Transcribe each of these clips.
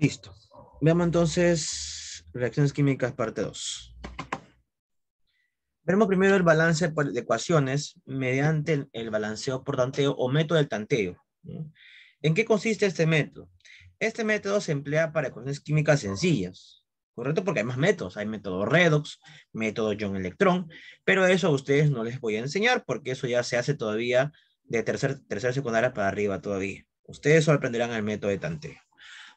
Listo. Veamos entonces reacciones químicas parte 2. Veremos primero el balance de ecuaciones mediante el balanceo por tanteo o método del tanteo. ¿En qué consiste este método? Este método se emplea para ecuaciones químicas sencillas, ¿correcto? Porque hay más métodos. Hay método redox, método John electrón pero eso a ustedes no les voy a enseñar porque eso ya se hace todavía de tercer, tercera secundaria para arriba todavía. Ustedes solo aprenderán el método de tanteo.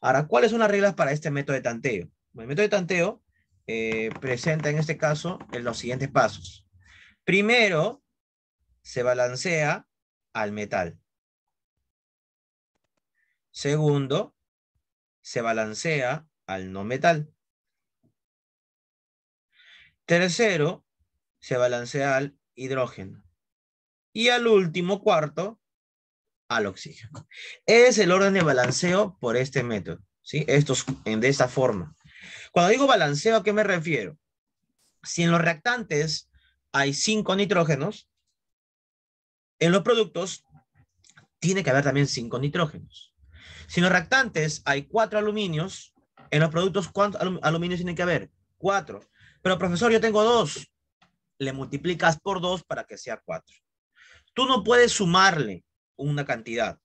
Ahora, ¿cuáles son las reglas para este método de tanteo? el método de tanteo eh, presenta en este caso eh, los siguientes pasos. Primero, se balancea al metal. Segundo, se balancea al no metal. Tercero, se balancea al hidrógeno. Y al último, cuarto, al oxígeno. Es el orden de balanceo por este método, ¿sí? Estos, en, de esta forma. Cuando digo balanceo, ¿a qué me refiero? Si en los reactantes hay cinco nitrógenos, en los productos tiene que haber también cinco nitrógenos. Si en los reactantes hay cuatro aluminios, en los productos, ¿cuántos aluminios tiene que haber? Cuatro. Pero profesor, yo tengo dos. Le multiplicas por dos para que sea cuatro. Tú no puedes sumarle una cantidad.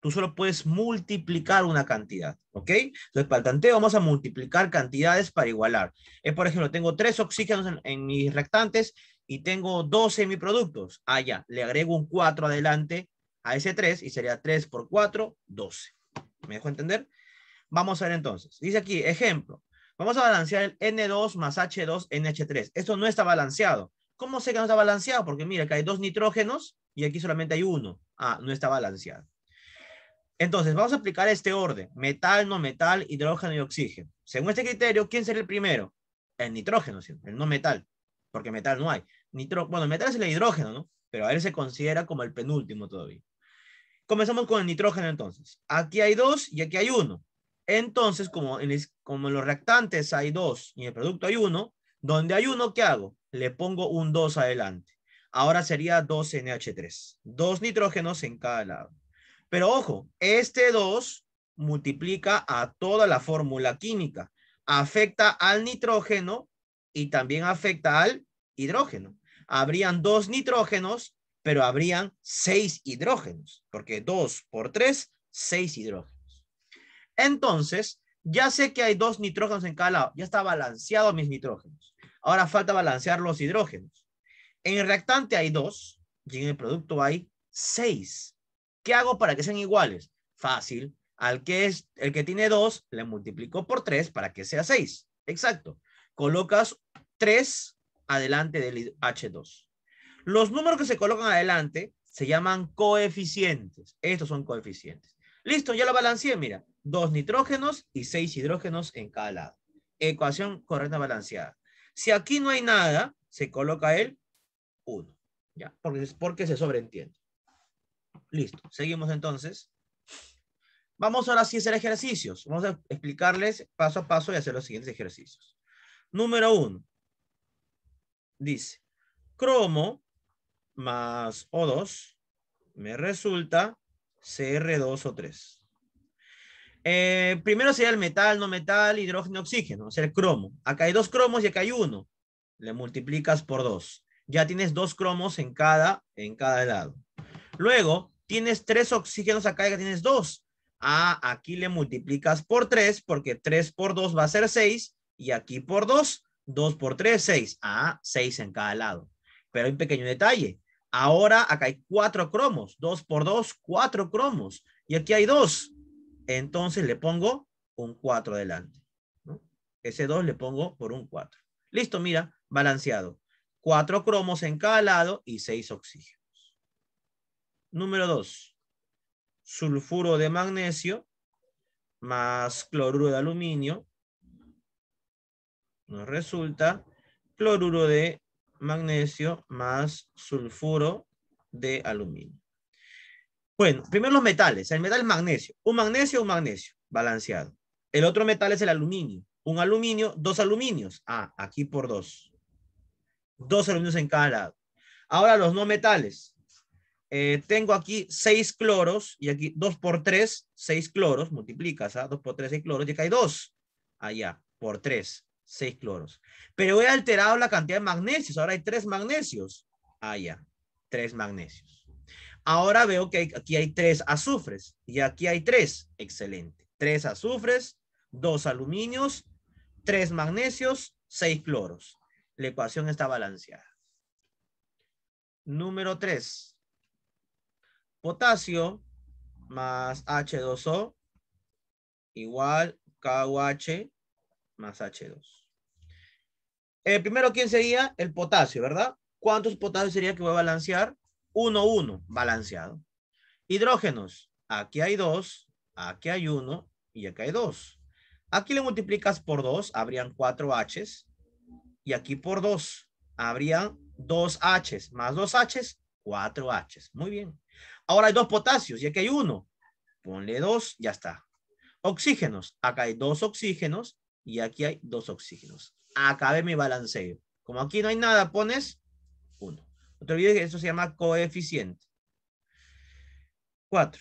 Tú solo puedes multiplicar una cantidad, ¿ok? Entonces, para el tanteo vamos a multiplicar cantidades para igualar. Eh, por ejemplo, tengo tres oxígenos en, mis reactantes y tengo en mis productos. Ah, ya, le agrego un 4 adelante a ese 3 y sería 3 por 4, 12. ¿Me dejo entender? Vamos a ver entonces. Dice aquí, ejemplo. Vamos a balancear el N2 más H2, NH3. Esto no está balanceado. ¿Cómo sé que no está balanceado? Porque mira, que hay dos nitrógenos y aquí solamente hay uno. Ah, no está balanceado. Entonces, vamos a aplicar este orden, metal, no metal, hidrógeno y oxígeno. Según este criterio, ¿quién será el primero? El nitrógeno, ¿sí? el no metal, porque metal no hay. Nitro... Bueno, metal es el hidrógeno, ¿no? Pero a él se considera como el penúltimo todavía. Comenzamos con el nitrógeno entonces. Aquí hay dos y aquí hay uno. Entonces, como en, como los reactantes hay dos y en el producto hay uno, donde hay uno, ¿qué hago? Le pongo un 2 adelante. Ahora sería 2NH3. Dos nitrógenos en cada lado. Pero ojo, este 2 multiplica a toda la fórmula química. Afecta al nitrógeno y también afecta al hidrógeno. Habrían dos nitrógenos, pero habrían seis hidrógenos, porque 2 por 3, 6 hidrógenos. Entonces, ya sé que hay dos nitrógenos en cada lado, ya está balanceado mis nitrógenos. Ahora falta balancear los hidrógenos. En el reactante hay dos y en el producto hay seis. ¿Qué hago para que sean iguales? Fácil. Al que es el que tiene dos, le multiplico por tres para que sea seis. Exacto. Colocas tres adelante del H2. Los números que se colocan adelante se llaman coeficientes. Estos son coeficientes. Listo, ya lo balanceé, mira. Dos nitrógenos y seis hidrógenos en cada lado. Ecuación correcta balanceada. Si aquí no hay nada, se coloca el 1. ¿Ya? Porque, porque se sobreentiende. Listo. Seguimos entonces. Vamos ahora sí a hacer ejercicios. Vamos a explicarles paso a paso y hacer los siguientes ejercicios. Número 1. Dice, cromo más O2 me resulta CR2O3. Eh, primero sería el metal, no metal, hidrógeno, oxígeno, o el cromo. Acá hay dos cromos y acá hay uno. Le multiplicas por dos ya tienes dos cromos en cada, en cada lado. Luego, tienes tres oxígenos acá, ya tienes dos. Ah, aquí le multiplicas por tres, porque tres por dos va a ser seis. y aquí por dos, dos por tres, seis. Ah, seis en cada lado. Pero hay un pequeño detalle. Ahora acá hay cuatro cromos, Dos por dos, cuatro cromos, y aquí hay dos. Entonces le pongo un cuatro adelante. Ese dos le pongo por un cuatro. Listo, mira, balanceado cuatro cromos en cada lado y seis oxígenos. Número dos, sulfuro de magnesio más cloruro de aluminio. Nos resulta cloruro de magnesio más sulfuro de aluminio. Bueno, primero los metales. El metal es magnesio. Un magnesio, un magnesio, balanceado. El otro metal es el aluminio. Un aluminio, dos aluminios. Ah, aquí por dos dos aluminios en cada lado. Ahora los no metales. Eh, tengo aquí 6 cloros y aquí 2 por 3, 6 cloros, multiplicas, ¿ah? 2 por 3, 6 cloros, y acá hay 2, allá, por 3, 6 cloros. Pero he alterado la cantidad de magnesios, ahora hay 3 magnesios, allá, 3 magnesios. Ahora veo que hay, aquí hay 3 azufres y aquí hay 3, excelente. 3 azufres, 2 aluminios, 3 magnesios, 6 cloros la ecuación está balanceada. Número 3. Potasio más H2O igual KOH más H2. Eh, primero, ¿quién sería? El potasio, ¿verdad? ¿Cuántos potasios sería que voy a balancear? 1, 1, balanceado. Hidrógenos, aquí hay 2, aquí hay 1 y acá hay 2. Aquí le multiplicas por 2, habrían 4 Hs y aquí por 2 habría 2 H más 2 H, 4 H. Muy bien. Ahora hay dos potasios y aquí hay uno. Ponle 2, ya está. Oxígenos. Acá hay dos oxígenos y aquí hay dos oxígenos. acabe mi balanceo. Como aquí no hay nada, pones 1. No te olvides que esto se llama coeficiente. 4.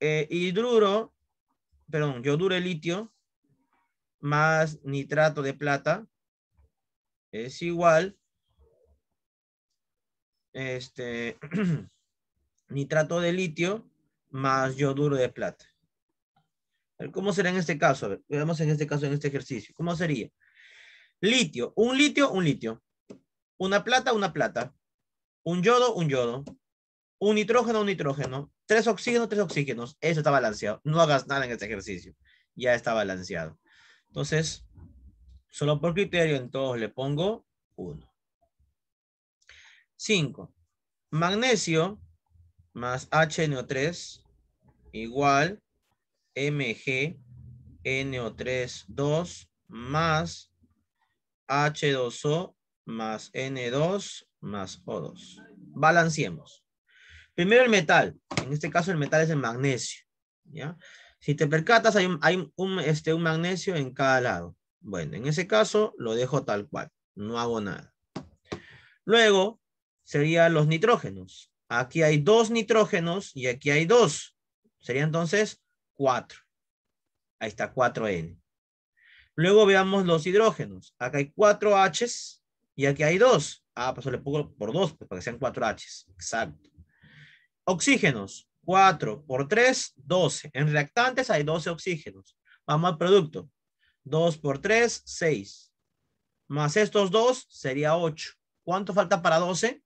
Eh, hidruro, perdón, yoduro de litio más nitrato de plata es igual este nitrato de litio más yoduro de plata. ¿Cómo será en este caso? A veamos en este caso, en este ejercicio. ¿Cómo sería? Litio, un litio, un litio. Una plata, una plata. Un yodo, un yodo. Un nitrógeno, un nitrógeno. Tres oxígenos, tres oxígenos. Eso está balanceado. No hagas nada en este ejercicio. Ya está balanceado. Entonces, solo por criterio en todos le pongo 1. 5. Magnesio más HNO3 igual mgno 32 más H2O más N2 más O2. Balanceemos. Primero el metal. En este caso el metal es el magnesio. ¿ya? Si te percatas, hay, un, este, un magnesio en cada lado. Bueno, en ese caso lo dejo tal cual, no hago nada. Luego serían los nitrógenos. Aquí hay dos nitrógenos y aquí hay dos. Sería entonces cuatro. Ahí está 4N. Luego veamos los hidrógenos. Acá hay cuatro Hs y aquí hay dos. Ah, pues le pongo por dos pues, para que sean cuatro Hs. Exacto. Oxígenos. 4 por 3, 12. En reactantes hay 12 oxígenos. Vamos al producto. 2 por 3, 6. Más estos dos sería 8. ¿Cuánto falta para 12?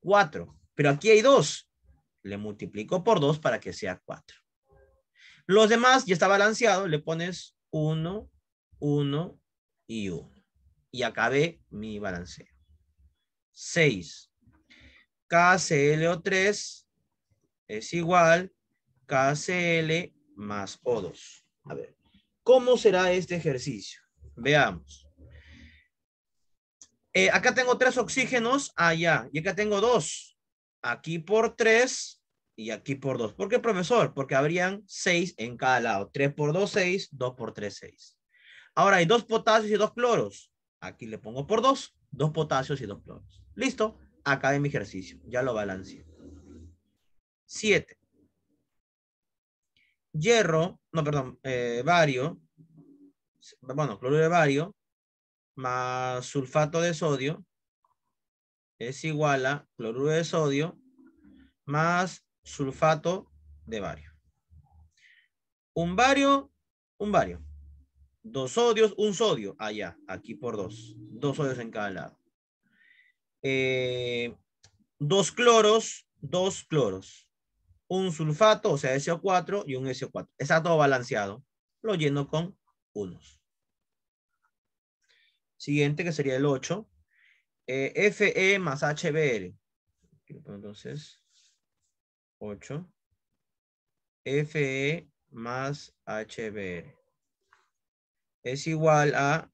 4. Pero aquí hay 2. Le multiplico por 2 para que sea 4. Los demás ya está balanceado. Le pones 1, 1 y 1. Y acabé mi balanceo. 6. KClO3 es igual KCl más O2. A ver, ¿cómo será este ejercicio? Veamos. Eh, acá tengo tres oxígenos allá ah, y acá tengo dos. Aquí por tres y aquí por dos. ¿Por qué, profesor? Porque habrían seis en cada lado. Tres por dos, seis. Dos por tres, seis. Ahora hay dos potasios y dos cloros. Aquí le pongo por dos. Dos potasios y dos cloros. Listo. Acá de mi ejercicio. Ya lo balanceo 7. Hierro, no, perdón, eh, bueno, cloruro de vario, más sulfato de sodio, es igual a cloruro de sodio, más sulfato de vario. Un vario, un bario. Dos sodios, un sodio. Allá, ah, aquí por dos. Dos sodios en cada lado. Eh, dos cloros, dos cloros un sulfato, o sea, SO4 y un SO4. Está todo balanceado. Lo lleno con unos. Siguiente, que sería el 8. Eh, FE más HBr. Entonces, 8. FE más HBr. Es igual a,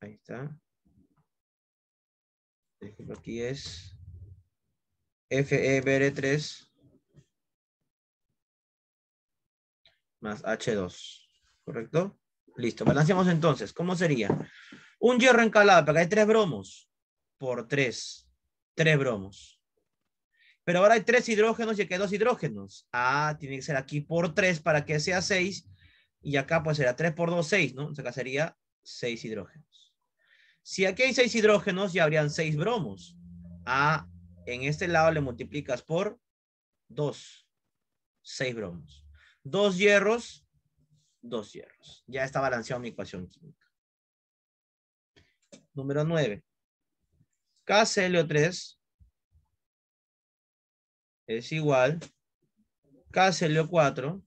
ahí está, aquí es FEBr3 más H2. ¿Correcto? Listo. Balanceamos entonces. ¿Cómo sería? Un hierro encalado, porque hay tres bromos. Por tres. Tres bromos. Pero ahora hay tres hidrógenos y aquí hay dos hidrógenos. a ah, tiene que ser aquí por tres para que sea seis. Y acá pues será tres por dos, seis, ¿no? O acá sería seis hidrógenos. Si aquí hay seis hidrógenos, ya habrían seis bromos. a en este lado le multiplicas por dos. Seis bromos. Dos hierros, dos hierros. Ya está balanceado mi ecuación química. Número 9. KClO3 es igual KClO4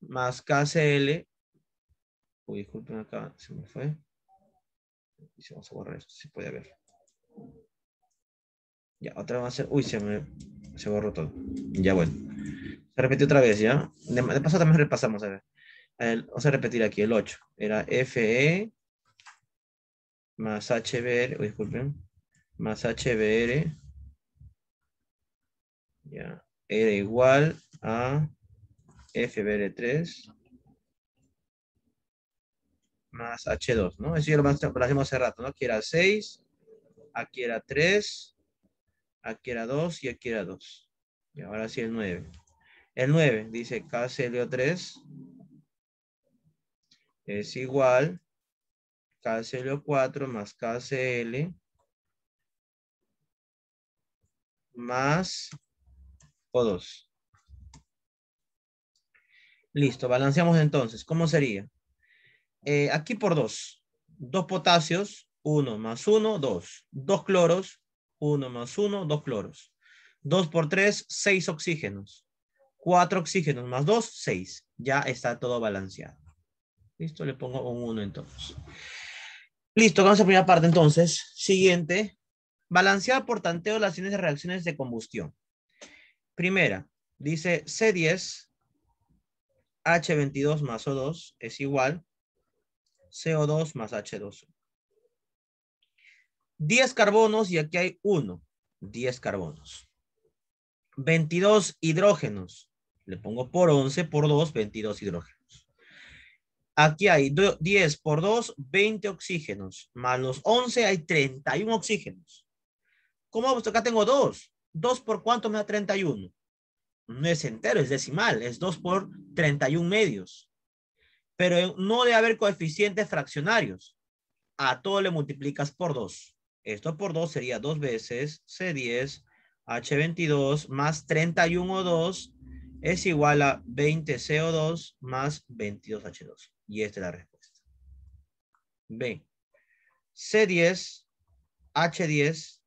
más KCl. Uy, disculpen acá, se me fue. Y vamos a borrar esto, se puede ver. Ya, otra vez a hacer. Uy, se me se borró todo. Ya bueno. Se repetió otra vez, ¿ya? De, paso también repasamos. A ver. vamos a repetir aquí el 8. Era FE más HBR. Uy, disculpen. Más HBR. Ya. Era igual a FBR3 más H2, ¿no? Eso ya lo, lo hacemos hace rato, ¿no? Aquí era 6, aquí era 3, Aquí era 2 y aquí era 2. Y ahora sí el 9. El 9 dice KCLO3 es igual KCLO4 más KCL más O2. Listo, balanceamos entonces. ¿Cómo sería? Eh, aquí por 2. 2 potasios, 1 más 1, 2. 2 cloros, 1 más 1, 2 cloros. 2 por 3, 6 oxígenos. 4 oxígenos más 2, 6. Ya está todo balanceado. Listo, le pongo un 1 entonces. Listo, vamos a la primera parte entonces. Siguiente. Balancear por tanteo las acciones de reacciones de combustión. Primera, dice C10, H22 más O2 es igual CO2 más H2. 10 carbonos y aquí hay 1, 10 carbonos. 22 hidrógenos. Le pongo por 11, por 2, 22 hidrógenos. Aquí hay 10 por 2, 20 oxígenos. Más los 11 hay 31 oxígenos. ¿Cómo? Pues acá tengo 2. 2 por cuánto me da 31. No es entero, es decimal. Es 2 por 31 medios. Pero no debe haber coeficientes fraccionarios. A todo le multiplicas por 2. Esto por 2 sería 2 veces C10 H22 más 31O2 es igual a 20CO2 más 22H2. Y esta es la respuesta. B. C10 H10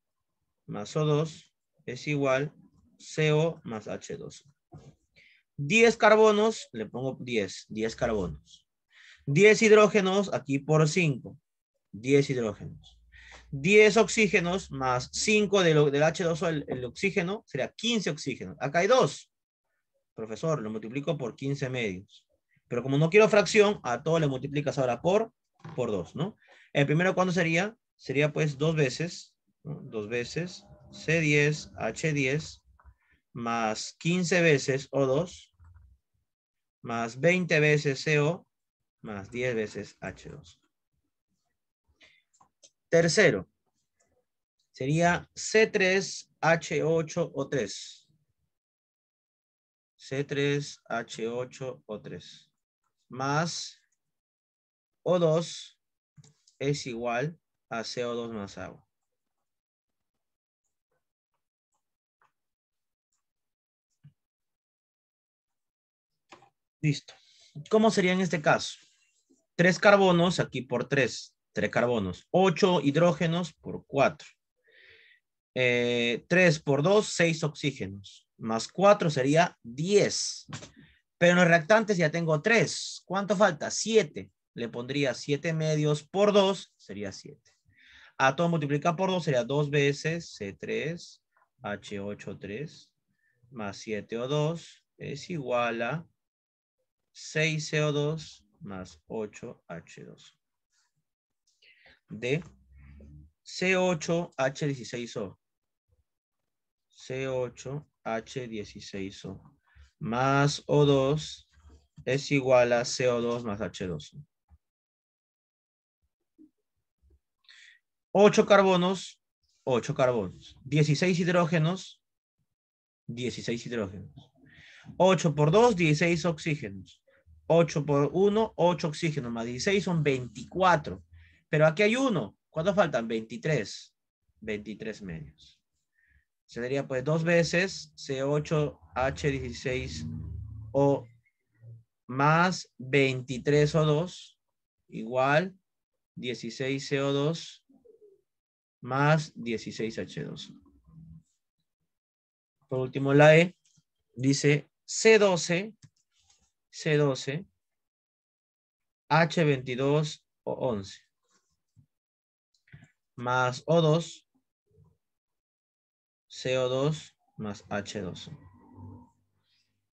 más O2 es igual CO más H2. 10 carbonos, le pongo 10, 10 carbonos. 10 hidrógenos aquí por 5. 10 hidrógenos. 10 oxígenos más 5 del, del H2O, el, oxígeno, sería 15 oxígenos. Acá hay 2. Profesor, lo multiplico por 15 medios. Pero como no quiero fracción, a todo le multiplicas ahora por, por 2, ¿no? El primero, ¿cuándo sería? Sería pues dos veces, ¿no? dos veces, C10, H10, más 15 veces O2, más 20 veces CO, más 10 veces H2. Tercero, sería C3H8O3. C3H8O3 más O2 es igual a CO2 más agua. Listo. ¿Cómo sería en este caso? Tres carbonos aquí por tres carbonos, 8 hidrógenos por 4. 3 eh, por 2, 6 oxígenos. Más 4 sería 10. Pero en los reactantes ya tengo 3. ¿Cuánto falta? 7. Le pondría 7 medios por 2, sería 7. A todo multiplicado por 2 sería 2 veces C3, H8, más 7O2 es igual a 6CO2 más 8H2 de C8H16O. C8H16O más O2 es igual a CO2 más H2. 8 carbonos, 8 carbonos. 16 hidrógenos, 16 hidrógenos. 8 por 2, 16 oxígenos. 8 por 1, 8 oxígenos, más 16 son 24. Pero aquí hay uno. ¿Cuántos faltan? 23. 23 medios. Sería pues dos veces C8H16O más 23O2 igual 16CO2 más 16H2. Por último, la E dice C12, C12, H22O11 más O2, CO2 más H2.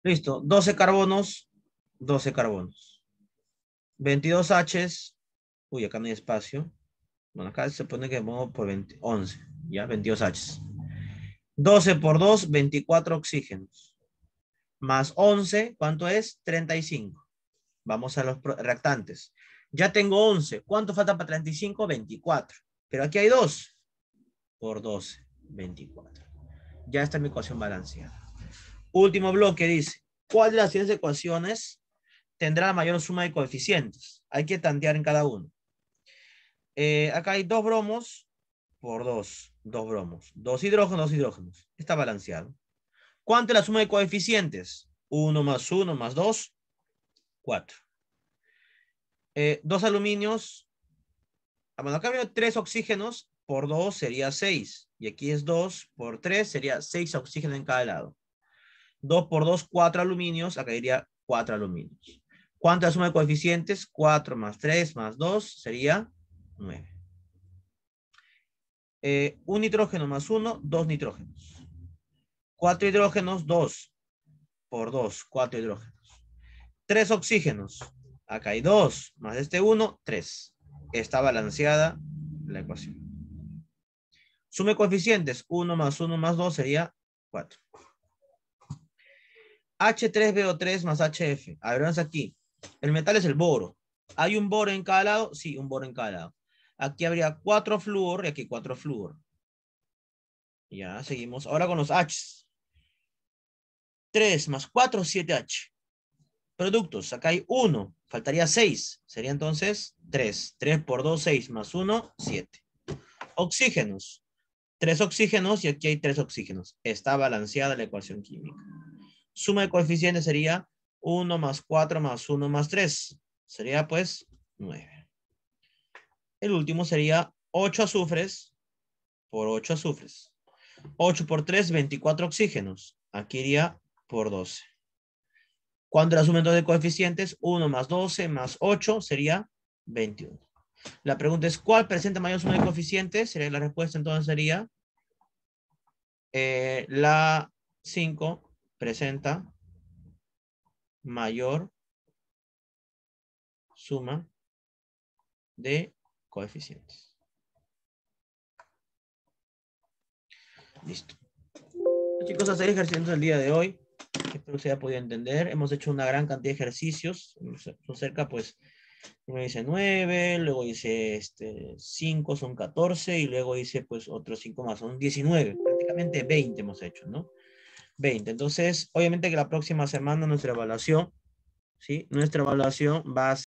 Listo, 12 carbonos, 12 carbonos. 22 Hs, uy, acá no hay espacio. Bueno, acá se pone que pongo por 11, ya, 22 Hs. 12 por 2, 24 oxígenos. Más 11, ¿cuánto es? 35. Vamos a los reactantes. Ya tengo 11. ¿Cuánto falta para 35? 24. Pero aquí hay 2 por 12, 24. Ya está mi ecuación balanceada. Último bloque dice, ¿cuál de las siguientes ecuaciones tendrá la mayor suma de coeficientes? Hay que tantear en cada uno. Eh, acá hay dos bromos por 2, 2 bromos, 2 hidrógenos, 2 hidrógenos. Está balanceado. ¿Cuánto es la suma de coeficientes? 1 más 1 más 2, 4. 2 aluminios a ah, acá 3 tres oxígenos por 2 sería 6. Y aquí es 2 por 3 sería 6 oxígenos en cada lado. 2 por 2, 4 aluminios. Acá iría 4 aluminios. ¿Cuánta suma de coeficientes? 4 más 3 más 2 sería 9. Eh, un nitrógeno más 1, 2 nitrógenos. 4 hidrógenos, 2 por 2, 4 hidrógenos. 3 oxígenos. Acá hay 2 más este 1, 3 está balanceada la ecuación. Sume coeficientes. 1 más 1 más 2 sería 4. H3BO3 más HF. A ver, vamos aquí. El metal es el boro. ¿Hay un boro en cada lado? Sí, un boro en cada lado. Aquí habría 4 flúor y aquí 4 flúor. Ya, seguimos. Ahora con los H. 3 más 4, 7H productos. Acá hay 1, faltaría 6. Sería entonces 3. 3 por 2, 6 más 1, 7. Oxígenos. 3 oxígenos y aquí hay 3 oxígenos. Está balanceada la ecuación química. Suma de coeficientes sería 1 más 4 más 1 más 3. Sería pues 9. El último sería 8 azufres por 8 azufres. 8 por 3, 24 oxígenos. Aquí iría por 12. Cuando la suma de coeficientes, 1 más 12 más 8 sería 21. La pregunta es, ¿cuál presenta mayor suma de coeficientes? Sería la respuesta entonces sería eh, la 5 presenta mayor suma de coeficientes. Listo. Chicos, hacer ejercicio del día de hoy. Espero que se haya podido entender. Hemos hecho una gran cantidad de ejercicios. Son cerca, pues, uno dice 9, luego dice este, 5, son 14, y luego dice pues, otros cinco más, son 19. Prácticamente 20 hemos hecho, ¿no? 20. Entonces, obviamente que la próxima semana nuestra evaluación, ¿sí? Nuestra evaluación va a ser